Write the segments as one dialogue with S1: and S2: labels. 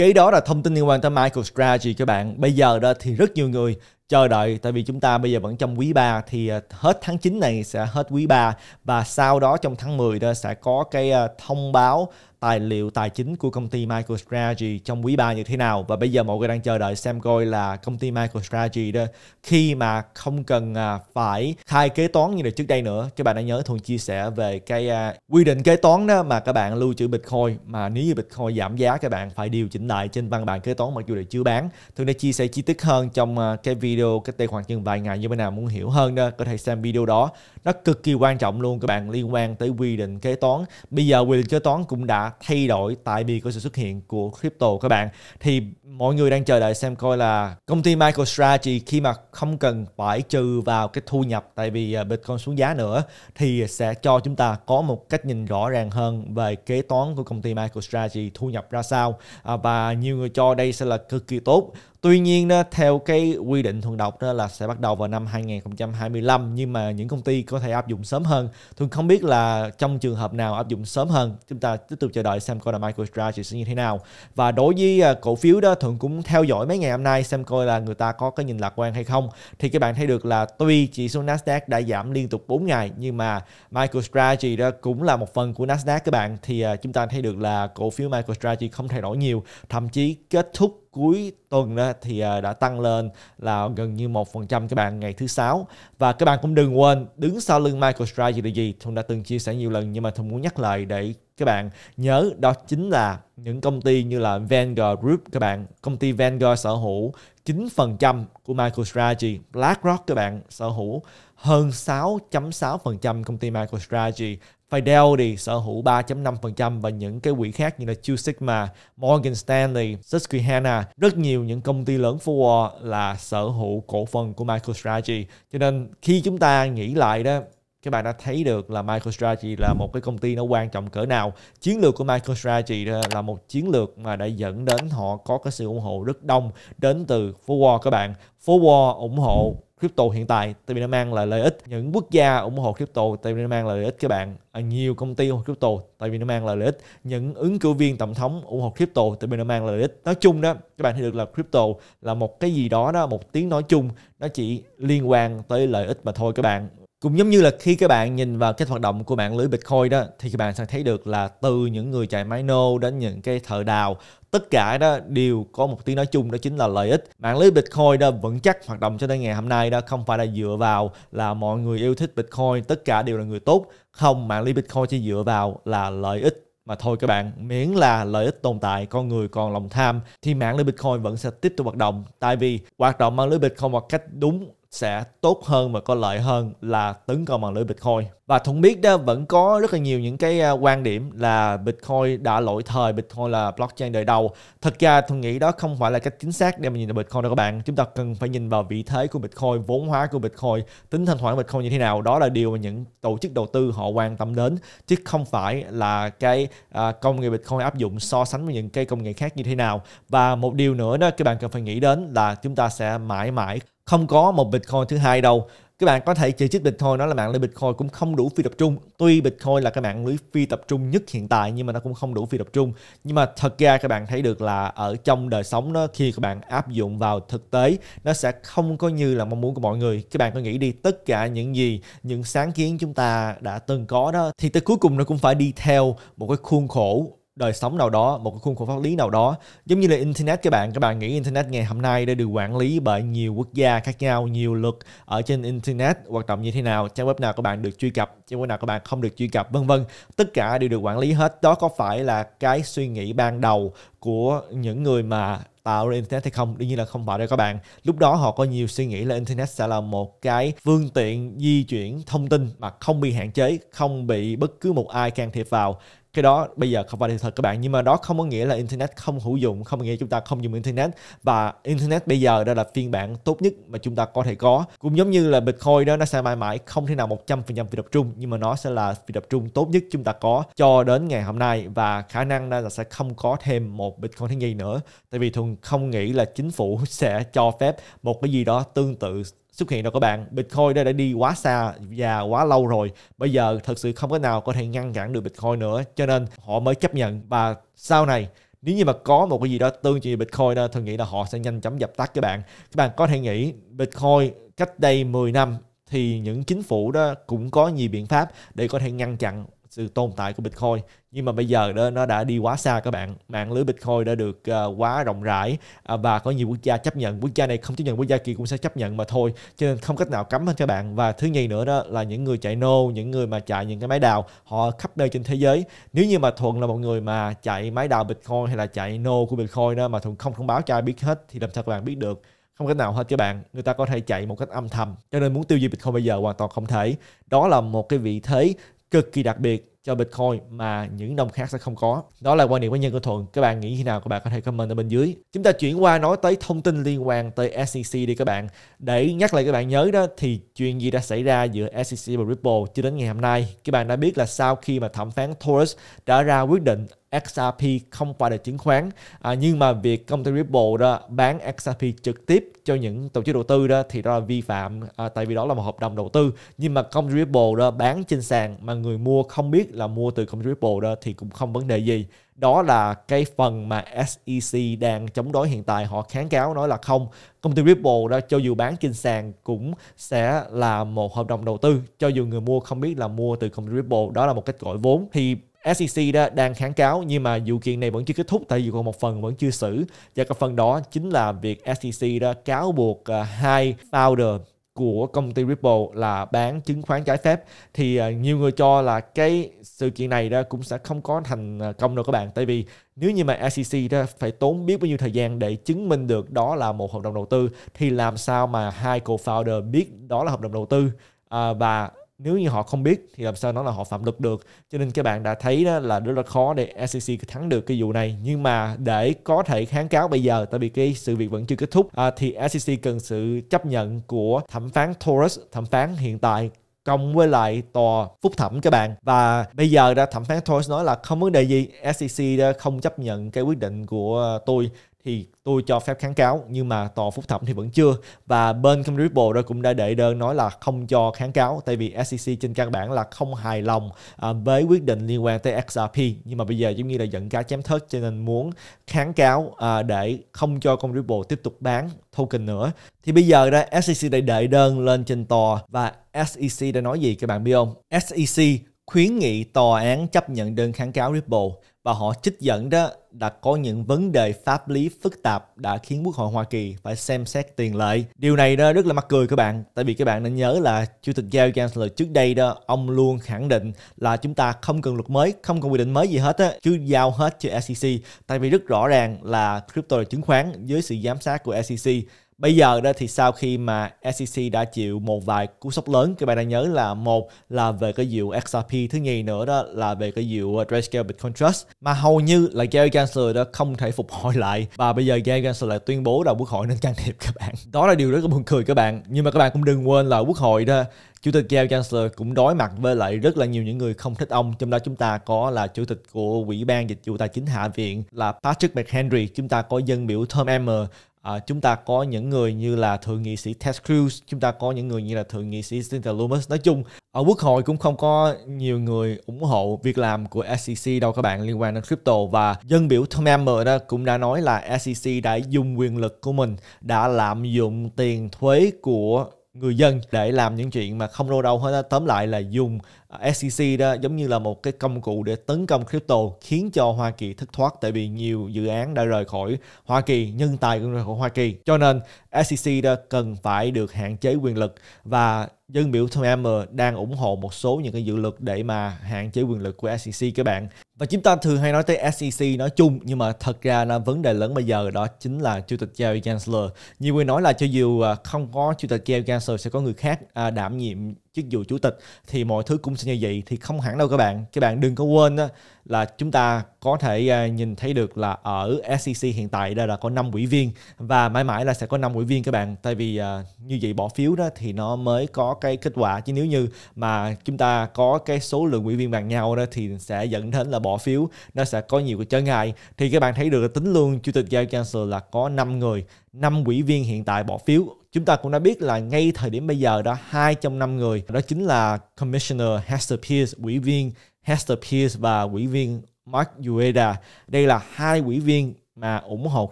S1: Cái đó là thông tin liên quan tới MicroStrategy các bạn. Bây giờ đó thì rất nhiều người chờ đợi tại vì chúng ta bây giờ vẫn trong quý 3 thì ờ, hết tháng 9 này sẽ hết quý 3 và sau đó trong tháng 10 đó sẽ có cái ờ, thông báo tài liệu tài chính của công ty MicroStrategy trong quý 3 như thế nào và bây giờ mọi người đang chờ đợi xem coi là công ty MicroStrategy đó khi mà không cần à, phải khai kế toán như là trước đây nữa các bạn đã nhớ thường chia sẻ về cái à, quy định kế toán đó mà các bạn lưu trữ Bitcoin mà nếu như Bitcoin giảm giá các bạn phải điều chỉnh lại trên văn bản kế toán mặc dù là chưa bán thường đã chia sẻ chi tiết hơn trong à, cái video cách đây khoảng chừng vài ngày như thế nào muốn hiểu hơn đó có thể xem video đó nó cực kỳ quan trọng luôn các bạn liên quan tới quy định kế toán bây giờ quy định kế toán cũng đã thay đổi tại vì có sự xuất hiện của crypto các bạn thì mọi người đang chờ đợi xem coi là công ty MicroStrategy khi mà không cần phải trừ vào cái thu nhập tại vì à, Bitcoin xuống giá nữa thì sẽ cho chúng ta có một cách nhìn rõ ràng hơn về kế toán của công ty MicroStrategy thu nhập ra sao à, và nhiều người cho đây sẽ là cực kỳ tốt Tuy nhiên theo cái quy định thuần độc đó là sẽ bắt đầu vào năm 2025 nhưng mà những công ty có thể áp dụng sớm hơn. Tôi không biết là trong trường hợp nào áp dụng sớm hơn. Chúng ta tiếp tục chờ đợi xem coi là MicroStrategy sẽ như thế nào. Và đối với à, cổ phiếu đó thường cũng theo dõi mấy ngày hôm nay xem coi là người ta có cái nhìn lạc quan hay không. Thì các bạn thấy được là tuy chỉ số Nasdaq đã giảm liên tục 4 ngày nhưng mà MicroStrategy đó cũng là một phần của Nasdaq các bạn thì à, chúng ta thấy được là cổ phiếu MicroStrategy không thay đổi nhiều, thậm chí kết thúc cuối tuần đó thì à, đã tăng lên là gần như 1% các bạn ngày thứ sáu và các bạn cũng đừng quên đứng sau lưng MicroStrategy là gì Thùng đã từng chia sẻ nhiều lần nhưng mà Thùng muốn nhắc lại để các bạn nhớ đó chính là những công ty như là Vanguard Group các bạn công ty Vanguard sở hữu 9% của MicroStrategy BlackRock các bạn sở hữu hơn 6.6% công ty MicroStrategy Fidelity sở hữu 3.5% và những cái quỹ khác như là Two Sigma, Morgan Stanley, Susquehanna, rất nhiều những công ty lớn forward là sở hữu cổ phần của MicroStrategy. Cho nên khi chúng ta nghĩ lại đó, các bạn đã thấy được là MicroStrategy là một cái công ty nó quan trọng cỡ nào chiến lược của MicroStrategy là một chiến lược mà đã dẫn đến họ có cái sự ủng hộ rất đông đến từ phố Wall các bạn phố Wall ủng hộ crypto hiện tại tại vì nó mang lại lợi ích những quốc gia ủng hộ crypto tại vì nó mang lại lợi ích các bạn à, nhiều công ty ủng hộ crypto tại vì nó mang lại lợi ích những ứng cử viên tổng thống ủng hộ crypto tại vì nó mang lại lợi ích nói chung đó các bạn thấy được là crypto là một cái gì đó đó một tiếng nói chung nó chỉ liên quan tới lợi ích mà thôi các bạn cũng giống như là khi các bạn nhìn vào cái hoạt động của mạng lưới Bitcoin đó thì các bạn sẽ thấy được là từ những người chạy máy nô đến những cái thợ đào tất cả đó đều có một tiếng nói chung đó chính là lợi ích mạng lưới Bitcoin đó vẫn chắc hoạt động cho đến ngày hôm nay đó không phải là dựa vào là mọi người yêu thích Bitcoin tất cả đều là người tốt không mạng lưới Bitcoin chỉ dựa vào là lợi ích mà thôi các bạn miễn là lợi ích tồn tại con người còn lòng tham thì mạng lưới bitcoin vẫn sẽ tiếp tục hoạt động tại vì hoạt động mạng lưới bitcoin một cách đúng sẽ tốt hơn và có lợi hơn là tấn công bằng lưỡi Bitcoin. Và Thuận biết đó vẫn có rất là nhiều những cái à, quan điểm là Bitcoin đã lỗi thời, Bitcoin là blockchain đời đầu. Thật ra Thuận nghĩ đó không phải là cách chính xác để mà nhìn vào Bitcoin đâu các bạn. Chúng ta cần phải nhìn vào vị thế của Bitcoin, vốn hóa của Bitcoin, tính thanh khoản Bitcoin như thế nào. Đó là điều mà những tổ chức đầu tư họ quan tâm đến chứ không phải là cái à, công nghệ Bitcoin áp dụng so sánh với những cái công nghệ khác như thế nào. Và một điều nữa đó các bạn cần phải nghĩ đến là chúng ta sẽ mãi mãi không có một Bitcoin thứ hai đâu các bạn có thể chỉ trích Bitcoin nói là mạng lưới Bitcoin cũng không đủ phi tập trung. Tuy Bitcoin là cái mạng lưới phi tập trung nhất hiện tại nhưng mà nó cũng không đủ phi tập trung. Nhưng mà thật ra các bạn thấy được là ở trong đời sống nó khi các bạn áp dụng vào thực tế nó sẽ không có như là mong muốn của mọi người. Các bạn có nghĩ đi tất cả những gì, những sáng kiến chúng ta đã từng có đó thì tới cuối cùng nó cũng phải đi theo một cái khuôn khổ đời sống nào đó một cái khuôn khổ pháp lý nào đó giống như là internet các bạn các bạn nghĩ internet ngày hôm nay đã được quản lý bởi nhiều quốc gia khác nhau nhiều luật ở trên internet hoạt động như thế nào trang web nào các bạn được truy cập trang web nào các bạn không được truy cập vân vân tất cả đều được quản lý hết đó có phải là cái suy nghĩ ban đầu của những người mà tạo ra internet hay không đương nhiên là không phải đâu các bạn lúc đó họ có nhiều suy nghĩ là internet sẽ là một cái phương tiện di chuyển thông tin mà không bị hạn chế không bị bất cứ một ai can thiệp vào cái đó bây giờ không phải là thật các bạn nhưng mà đó không có nghĩa là internet không hữu dụng không có nghĩa chúng ta không dùng internet và internet bây giờ đó là phiên bản tốt nhất mà chúng ta có thể có cũng giống như là bitcoin đó nó sẽ mãi mãi không thể nào 100% phi tập trung nhưng mà nó sẽ là phi tập trung tốt nhất chúng ta có cho đến ngày hôm nay và khả năng là sẽ không có thêm một bitcoin thứ gì nữa tại vì thuần không nghĩ là chính phủ sẽ cho phép một cái gì đó tương tự xuất hiện đâu các bạn Bitcoin đã, đi quá xa và quá lâu rồi bây giờ thật sự không có nào có thể ngăn cản được Bitcoin nữa cho nên họ mới chấp nhận và sau này nếu như mà có một cái gì đó tương tự Bitcoin đó, tôi nghĩ là họ sẽ nhanh chóng dập tắt các bạn. Các bạn có thể nghĩ Bitcoin cách đây 10 năm thì những chính phủ đó cũng có nhiều biện pháp để có thể ngăn chặn sự tồn tại của Bitcoin nhưng mà bây giờ đó nó đã đi quá xa các bạn mạng lưới Bitcoin đã được uh, quá rộng rãi uh, và có nhiều quốc gia chấp nhận quốc gia này không chấp nhận quốc gia kia cũng sẽ chấp nhận mà thôi cho nên không cách nào cấm hết các bạn và thứ nhì nữa đó là những người chạy nô những người mà chạy những cái máy đào họ khắp nơi trên thế giới nếu như mà thuận là một người mà chạy máy đào Bitcoin hay là chạy nô của Bitcoin đó mà thuận không thông báo cho ai biết hết thì làm sao các bạn biết được không cách nào hết các bạn người ta có thể chạy một cách âm thầm cho nên muốn tiêu diệt bitcoin bây giờ hoàn toàn không thể đó là một cái vị thế cực kỳ đặc biệt cho Bitcoin mà những đồng khác sẽ không có. Đó là quan điểm cá nhân của Thuận. Các bạn nghĩ như nào các bạn có thể comment ở bên dưới. Chúng ta chuyển qua nói tới thông tin liên quan tới SEC đi các bạn. Để nhắc lại các bạn nhớ đó thì chuyện gì đã xảy ra giữa SEC và Ripple cho đến ngày hôm nay. Các bạn đã biết là sau khi mà thẩm phán Torres đã ra quyết định XRP không phải là chứng khoán à, nhưng mà việc công ty Ripple đó bán XRP trực tiếp cho những tổ chức đầu tư đó thì đó là vi phạm à, tại vì đó là một hợp đồng đầu tư nhưng mà công ty Ripple đó bán trên sàn mà người mua không biết là mua từ công ty Ripple đó thì cũng không vấn đề gì đó là cái phần mà SEC đang chống đối hiện tại họ kháng cáo nói là không công ty Ripple đó cho dù bán trên sàn cũng sẽ là một hợp đồng đầu tư cho dù người mua không biết là mua từ công ty Ripple đó là một cách gọi vốn thì SEC đó đang kháng cáo nhưng mà vụ kiện này vẫn chưa kết thúc tại vì còn một phần vẫn chưa xử và cái phần đó chính là việc SEC đó cáo buộc à, hai founder của công ty Ripple là bán chứng khoán trái phép thì à, nhiều người cho là cái sự kiện này đó cũng sẽ không có thành à, công đâu các bạn tại vì nếu như mà SEC đó phải tốn biết bao nhiêu thời gian để chứng minh được đó là một hợp đồng đầu tư thì làm sao mà hai co-founder biết đó là hợp đồng đầu tư uh, và nếu như họ không biết thì làm sao nó là họ phạm luật được cho nên các bạn đã thấy đó là rất là khó để SEC thắng được cái vụ này nhưng mà để có thể kháng cáo bây giờ tại vì cái sự việc vẫn chưa kết thúc à, thì SEC cần sự chấp nhận của thẩm phán Torres thẩm phán hiện tại cộng với lại tòa phúc thẩm các bạn và bây giờ đã thẩm phán Torres nói là không vấn đề gì SEC đã không chấp nhận cái quyết định của tôi thì tôi cho phép kháng cáo nhưng mà tòa phúc thẩm thì vẫn chưa và bên công Ripple đó cũng đã đệ đơn nói là không cho kháng cáo tại vì SEC trên căn bản là không hài lòng à, với quyết định liên quan tới XRP nhưng mà bây giờ giống như là giận cá chém thớt cho nên muốn kháng cáo à, để không cho con Ripple tiếp tục bán token nữa thì bây giờ đó SEC đã đệ đơn lên trên tòa và SEC đã nói gì các bạn biết không SEC khuyến nghị tòa án chấp nhận đơn kháng cáo Ripple và họ trích dẫn đó đã có những vấn đề pháp lý phức tạp đã khiến Quốc hội Hoa Kỳ phải xem xét tiền lệ. Điều này đó rất là mắc cười các bạn, tại vì các bạn nên nhớ là Chủ tịch Gary Gensler trước đây đó, ông luôn khẳng định là chúng ta không cần luật mới, không cần quy định mới gì hết á, cứ giao hết cho SEC, tại vì rất rõ ràng là crypto là chứng khoán dưới sự giám sát của SEC Bây giờ đó thì sau khi mà SEC đã chịu một vài cú sốc lớn, các bạn đã nhớ là một là về cái vụ XRP, thứ nhì nữa đó là về cái vụ ờ, Grayscale Bitcoin Trust mà hầu như là Gary Gensler đã không thể phục hồi lại và bây giờ Gary Gensler lại tuyên bố là quốc hội nên can thiệp các bạn. Đó là điều rất là buồn cười các bạn. Nhưng mà các bạn cũng đừng quên là quốc hội đó Chủ tịch Gary Gensler cũng đối mặt với lại rất là nhiều những người không thích ông Trong đó chúng ta có là chủ tịch của Ủy ban Dịch vụ Tài chính Hạ viện là Patrick McHenry Chúng ta có dân biểu Tom Emmer à, chúng ta có những người như là thượng nghị sĩ Ted Cruz, chúng ta có những người như là thượng nghị sĩ Cynthia Loomis Nói chung ở quốc hội cũng không có nhiều người ủng hộ việc làm của SEC đâu các bạn liên quan đến crypto và dân biểu Tom Emmer đó cũng đã nói là SEC đã dùng quyền lực của mình đã lạm dụng tiền thuế của người dân để làm những chuyện mà không đâu đâu hết đó. tóm lại là dùng à, SEC đó giống như là một cái công cụ để tấn công crypto khiến cho Hoa Kỳ thất thoát tại vì nhiều dự án đã rời khỏi Hoa Kỳ nhân tài cũng rời khỏi Hoa Kỳ cho nên SEC đó cần phải được hạn chế quyền lực và dân biểu Tom Emmer đang ủng hộ một số những cái dự luật để mà hạn chế quyền lực của SEC các bạn và chúng ta thường hay nói tới SEC nói chung nhưng mà thật ra là vấn đề lớn bây giờ đó chính là chủ tịch Jerry Gensler. Nhiều người nói là cho dù à, không có chủ tịch Jerry Gensler sẽ có người khác à, đảm nhiệm chức vụ chủ tịch thì mọi thứ cũng sẽ như vậy thì không hẳn đâu các bạn. Các bạn đừng có quên là chúng ta có thể à, nhìn thấy được là ở SEC hiện tại đây là có 5 ủy viên và mãi mãi là sẽ có 5 ủy viên các bạn tại vì như vậy bỏ phiếu đó thì nó mới có cái kết quả chứ nếu như mà chúng ta có cái số lượng ủy viên bằng nhau đó thì sẽ dẫn đến là bỏ bỏ phiếu nó sẽ có nhiều cái trở ngại thì các bạn thấy được là tính luôn chủ tịch giao chancellor là có 5 người 5 ủy viên hiện tại bỏ phiếu chúng ta cũng đã biết là ngay thời điểm bây giờ đó hai trong năm người đó chính là commissioner Hester Pierce ủy viên Hester Pierce và ủy viên Mark Ueda đây là hai ủy viên mà ủng hộ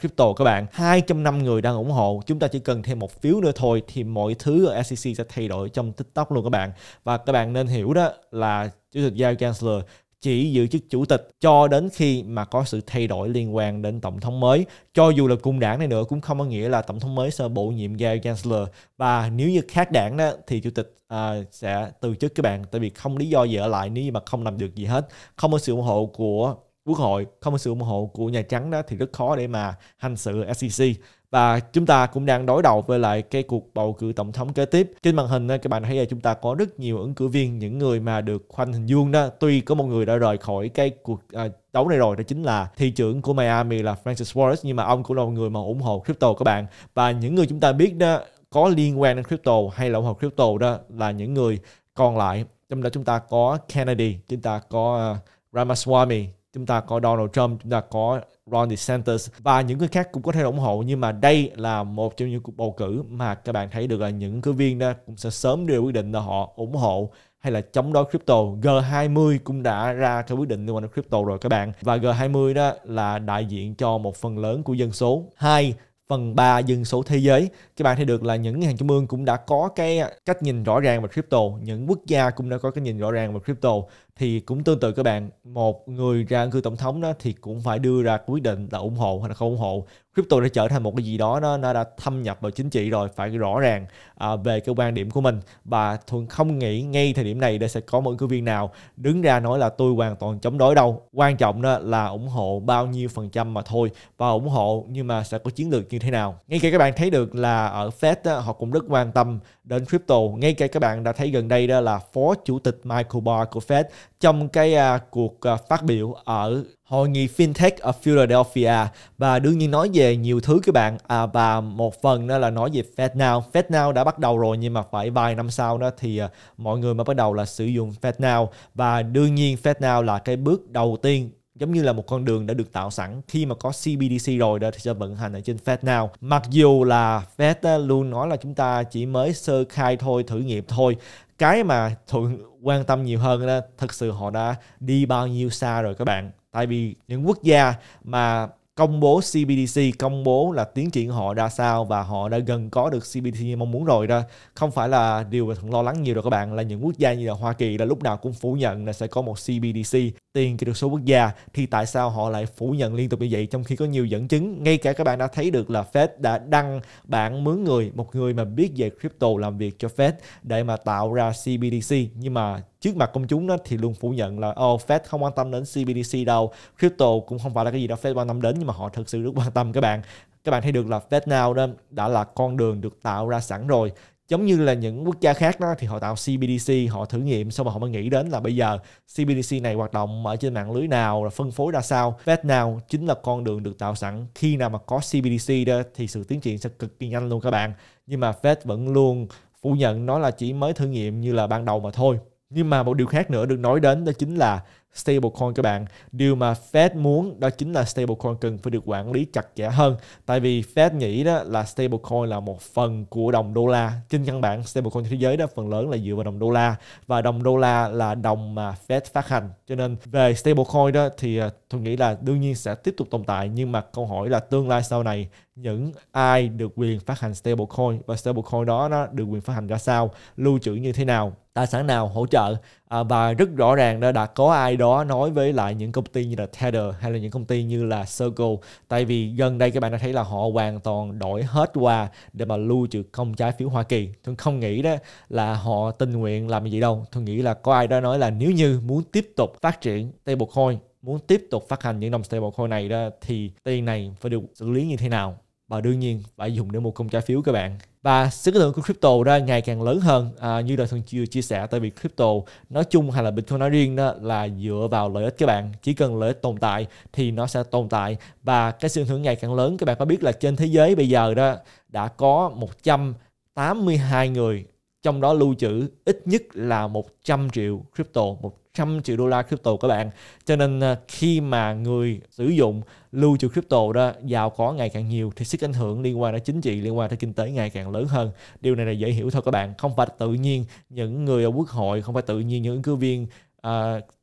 S1: crypto các bạn hai trong năm người đang ủng hộ chúng ta chỉ cần thêm một phiếu nữa thôi thì mọi thứ ở SEC sẽ thay đổi trong tích tắc luôn các bạn và các bạn nên hiểu đó là chủ tịch giao chancellor chỉ giữ chức chủ tịch cho đến khi mà có sự thay đổi liên quan đến tổng thống mới. Cho dù là cùng đảng này nữa cũng không có nghĩa là tổng thống mới sẽ bổ nhiệm Gary Gensler và nếu như khác đảng đó thì chủ tịch uh, sẽ từ chức các bạn tại vì không lý do gì ở lại nếu như mà không làm được gì hết, không có sự ủng hộ của quốc hội, không có sự ủng hộ của nhà trắng đó thì rất khó để mà hành sự SEC và chúng ta cũng đang đối đầu với lại cái cuộc bầu cử tổng thống kế tiếp trên màn hình các bạn thấy là chúng ta có rất nhiều ứng cử viên những người mà được khoanh hình vuông đó tuy có một người đã rời khỏi cái cuộc à, đấu này rồi đó chính là thị trưởng của Miami là Francis Wallace nhưng mà ông cũng là một người mà ủng hộ crypto các bạn và những người chúng ta biết đó có liên quan đến crypto hay là ủng hộ crypto đó là những người còn lại trong đó chúng ta có Kennedy chúng ta có uh, Ramaswamy chúng ta có Donald Trump chúng ta có Ron DeSantis và những người khác cũng có thể ủng hộ nhưng mà đây là một trong những cuộc bầu cử mà các bạn thấy được là những cử viên đó cũng sẽ sớm đưa quyết định là họ ủng hộ hay là chống đối crypto. G20 cũng đã ra cái quyết định liên quan đến crypto rồi các bạn. Và G20 đó là đại diện cho một phần lớn của dân số. Hai, phần 3 dân số thế giới. Các bạn thấy được là những ngân hàng trung ương cũng đã có cái cách nhìn rõ ràng về crypto, những quốc gia cũng đã có cái nhìn rõ ràng về crypto thì cũng tương tự các bạn một người ra ứng cử tổng thống đó thì cũng phải đưa ra quyết định là ủng hộ hay là không ủng hộ crypto đã trở thành một cái gì đó nó nó đã thâm nhập vào chính trị rồi phải rõ ràng à, về cái quan điểm của mình và thuận không nghĩ ngay thời điểm này để sẽ có một ứng cử viên nào đứng ra nói là tôi hoàn toàn chống đối đâu quan trọng đó là ủng hộ bao nhiêu phần trăm mà thôi và ủng hộ nhưng mà sẽ có chiến lược như thế nào ngay cả các bạn thấy được là ở Fed đó, họ cũng rất quan tâm đến crypto ngay cả các bạn đã thấy gần đây đó là phó chủ tịch Michael Barr của Fed trong cái à, cuộc à, phát biểu ở hội nghị fintech ở Philadelphia và đương nhiên nói về nhiều thứ các bạn à, và một phần đó là nói về FedNow FedNow đã bắt đầu rồi nhưng mà phải vài năm sau đó thì à, mọi người mới bắt đầu là sử dụng FedNow và đương nhiên FedNow là cái bước đầu tiên giống như là một con đường đã được tạo sẵn khi mà có CBDC rồi đó thì sẽ vận hành ở trên nào. Mặc dù là Fed luôn nói là chúng ta chỉ mới sơ khai thôi, thử nghiệm thôi. Cái mà thuận quan tâm nhiều hơn là thật sự họ đã đi bao nhiêu xa rồi các bạn. Tại vì những quốc gia mà công bố CBDC, công bố là tiến triển họ ra sao và họ đã gần có được CBDC như mong muốn rồi đó. Không phải là điều mà Thuận lo lắng nhiều rồi các bạn là những quốc gia như là Hoa Kỳ là lúc nào cũng phủ nhận là sẽ có một CBDC tiền kỹ thuật số quốc gia thì tại sao họ lại phủ nhận liên tục như vậy trong khi có nhiều dẫn chứng ngay cả các bạn đã thấy được là Fed đã đăng bản mướn người một người mà biết về crypto làm việc cho Fed để mà tạo ra CBDC nhưng mà trước mặt công chúng đó thì luôn phủ nhận là oh, Fed không quan tâm đến CBDC đâu crypto cũng không phải là cái gì đó Fed quan tâm đến nhưng mà họ thực sự rất quan tâm các bạn các bạn thấy được là FedNow đó đã là con đường được tạo ra sẵn rồi giống như là những quốc gia khác đó thì họ tạo CBDC họ thử nghiệm xong mà họ mới nghĩ đến là bây giờ CBDC này hoạt động ở trên mạng lưới nào là phân phối ra sao Fed nào chính là con đường được tạo sẵn khi nào mà có CBDC đó thì sự tiến triển sẽ cực kỳ nhanh luôn các bạn nhưng mà Fed vẫn luôn phủ nhận nó là chỉ mới thử nghiệm như là ban đầu mà thôi nhưng mà một điều khác nữa được nói đến đó chính là stablecoin các bạn. Điều mà Fed muốn đó chính là stablecoin cần phải được quản lý chặt chẽ hơn. Tại vì Fed nghĩ đó là stablecoin là một phần của đồng đô la. Trên căn bản stablecoin thế giới đó phần lớn là dựa vào đồng đô la và đồng đô la là đồng mà Fed phát hành. Cho nên về stablecoin đó thì à, tôi nghĩ là đương nhiên sẽ tiếp tục tồn tại nhưng mà câu hỏi là tương lai sau này những ai được quyền phát hành stablecoin và stablecoin đó nó được quyền phát hành ra sao, lưu trữ như thế nào, tài sản nào hỗ trợ à, và rất rõ ràng đã, có ai đó nói với lại những công ty như là Tether hay là những công ty như là Circle tại vì gần đây các bạn đã thấy là họ hoàn toàn đổi hết qua để mà lưu trữ công trái phiếu Hoa Kỳ tôi không nghĩ đó là họ tình nguyện làm gì đâu tôi nghĩ là có ai đó nói là nếu như muốn tiếp tục phát triển stablecoin muốn tiếp tục phát hành những đồng stablecoin này đó thì tiền này phải được xử lý như thế nào và đương nhiên phải dùng để mua công trái phiếu các bạn và sức ảnh hưởng của crypto ra ngày càng lớn hơn à, như đời thường chưa chia sẻ tại vì crypto nói chung hay là bitcoin nói riêng đó là dựa vào lợi ích các bạn chỉ cần lợi ích tồn tại thì nó sẽ tồn tại và cái sự ảnh hưởng ngày càng lớn các bạn có biết là trên thế giới bây giờ đó đã có 182 người trong đó lưu trữ ít nhất là 100 triệu crypto, 100 triệu đô la crypto các bạn. Cho nên ờ, khi mà người sử dụng lưu trữ crypto đó giàu có ngày càng nhiều thì sức ảnh hưởng liên quan đến chính trị, liên quan tới kinh tế ngày càng lớn hơn. Điều này là dễ hiểu thôi các bạn, không phải tự nhiên những người ở quốc hội, không phải tự nhiên những ứng cử viên uh,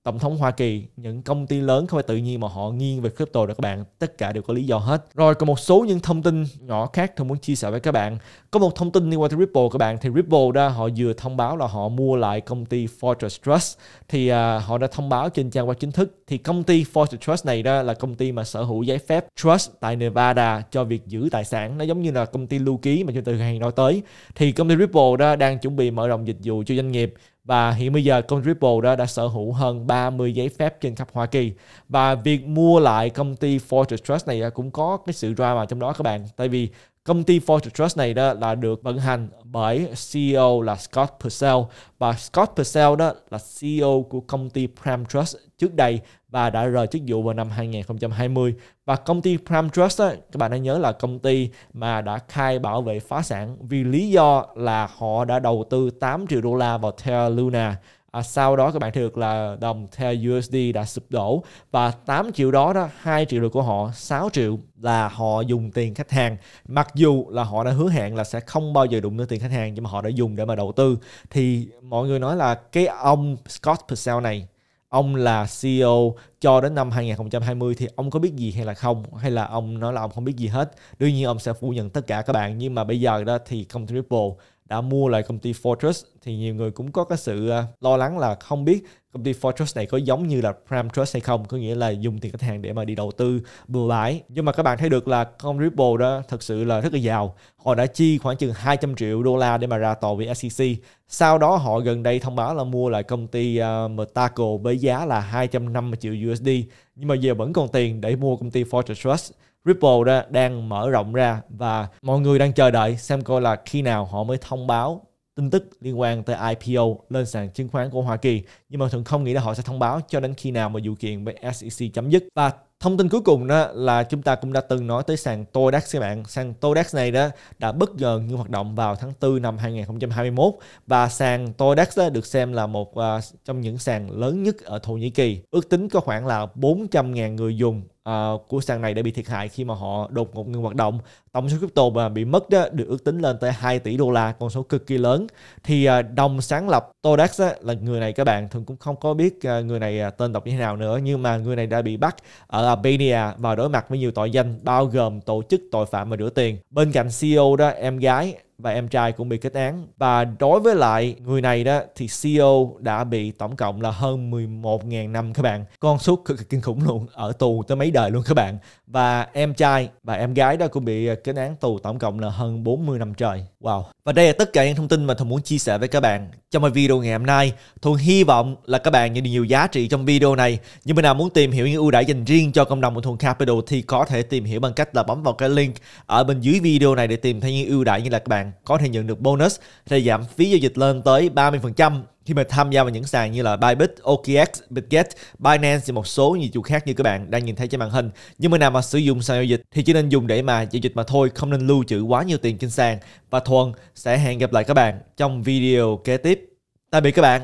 S1: tổng thống Hoa Kỳ, những công ty lớn không phải tự nhiên mà họ nghiêng về crypto đó các bạn, tất cả đều có lý do hết. Rồi còn một số những thông tin nhỏ khác tôi muốn chia sẻ với các bạn. Có một thông tin liên quan tới Ripple các bạn thì Ripple đó họ vừa thông báo là họ mua lại công ty Fortress Trust thì à, họ đã thông báo trên trang web chính thức thì công ty Fortress Trust này đó là công ty mà sở hữu giấy phép trust tại Nevada cho việc giữ tài sản nó giống như là công ty lưu ký mà chúng tôi hay nói tới thì công ty Ripple đó đang chuẩn bị mở rộng dịch vụ cho doanh nghiệp và hiện bây giờ công ty Ripple đó đã sở hữu hơn 30 giấy phép trên khắp Hoa Kỳ và việc mua lại công ty Fortress Trust này à, cũng có cái sự drama trong đó các bạn tại vì Công ty Fortress Trust này đó là được vận hành bởi CEO là Scott Purcell và Scott Purcell đó là CEO của công ty Prime Trust trước đây và đã rời chức vụ vào năm 2020 và công ty Prime Trust đó, các bạn đã nhớ là công ty mà đã khai bảo vệ phá sản vì lý do là họ đã đầu tư 8 triệu đô la vào Terra Luna À, sau đó các bạn thấy được là đồng theo USD đã sụp đổ và 8 triệu đó đó 2 triệu được của họ 6 triệu là họ dùng tiền khách hàng mặc dù là họ đã hứa hẹn là sẽ không bao giờ đụng đến tiền khách hàng nhưng mà họ đã dùng để mà đầu tư thì mọi người nói là cái ông Scott Purcell này ông là CEO cho đến năm 2020 thì ông có biết gì hay là không hay là ông nói là ông không biết gì hết đương nhiên ông sẽ phủ nhận tất cả các bạn nhưng mà bây giờ đó thì công ty Ripple đã mua lại công ty Fortress thì nhiều người cũng có cái sự à, lo lắng là không biết công ty Fortress này có giống như là Prime Trust hay không có nghĩa là dùng tiền khách hàng để mà đi đầu tư bừa bãi nhưng mà các bạn thấy được là con Ripple đó thật sự là rất là giàu họ đã chi khoảng chừng 200 triệu đô la để mà ra tòa với SEC sau đó họ gần đây thông báo là mua lại công ty uh, à, Metaco với giá là 250 triệu USD nhưng mà giờ vẫn còn tiền để mua công ty Fortress Trust Ripple đó đang mở rộng ra và mọi người đang chờ đợi xem coi là khi nào họ mới thông báo tin tức liên quan tới IPO lên sàn chứng khoán của Hoa Kỳ. Nhưng mà thường không nghĩ là họ sẽ thông báo cho đến khi nào mà vụ kiện với SEC chấm dứt. Và thông tin cuối cùng đó là chúng ta cũng đã từng nói tới sàn Todex các bạn. Sàn Todex này đó đã bất ngờ ngưng hoạt động vào tháng 4 năm 2021 và sàn Todex đó được xem là một à, trong những sàn lớn nhất ở Thổ Nhĩ Kỳ. Ước tính có khoảng là 400.000 người dùng uh, ờ, của sàn này đã bị thiệt hại khi mà họ đột ngột ngừng hoạt động. Tổng số crypto mà bị mất đó, được ước tính lên tới 2 tỷ đô la, con số cực kỳ lớn. Thì uh, đồng sáng lập Todex á, là người này các bạn thường cũng không có biết uh, người này uh, tên đọc như thế nào nữa nhưng mà người này đã bị bắt ở Albania và đối mặt với nhiều tội danh bao gồm tổ chức tội phạm và rửa tiền. Bên cạnh CEO đó em gái và em trai cũng bị kết án. Và đối với lại người này đó thì CEO đã bị tổng cộng là hơn 11.000 năm các bạn. Con số cực kỳ kinh khủng luôn, ở tù tới mấy đời luôn các bạn. Và em trai và em gái đó cũng bị ờ, kết án tù tổng cộng là hơn 40 năm trời. Wow. Và đây là tất cả những thông tin mà Thuận muốn chia sẻ với các bạn trong video ngày hôm nay. Thuận hy vọng là các bạn nhận được nhiều giá trị trong video này. Nhưng mà nào muốn tìm hiểu những ưu đãi dành riêng cho cộng đồng của Thuận Capital thì có thể tìm hiểu bằng cách là bấm vào cái link ở bên dưới video này để tìm thấy những ưu đãi như là các bạn sàn có thể nhận được bonus thì giảm phí giao dịch lên tới 30% khi mà tham gia vào những sàn như là Bybit, OKX, Bitget, Binance và một số nhiều chủ khác như các bạn đang nhìn thấy trên màn hình. Nhưng mà nào mà sử dụng sàn giao dịch thì chỉ nên dùng để mà giao dịch mà thôi, không nên lưu trữ quá nhiều tiền trên sàn. Và Thuần sẽ hẹn gặp lại các bạn trong video kế tiếp. Tạm biệt các bạn.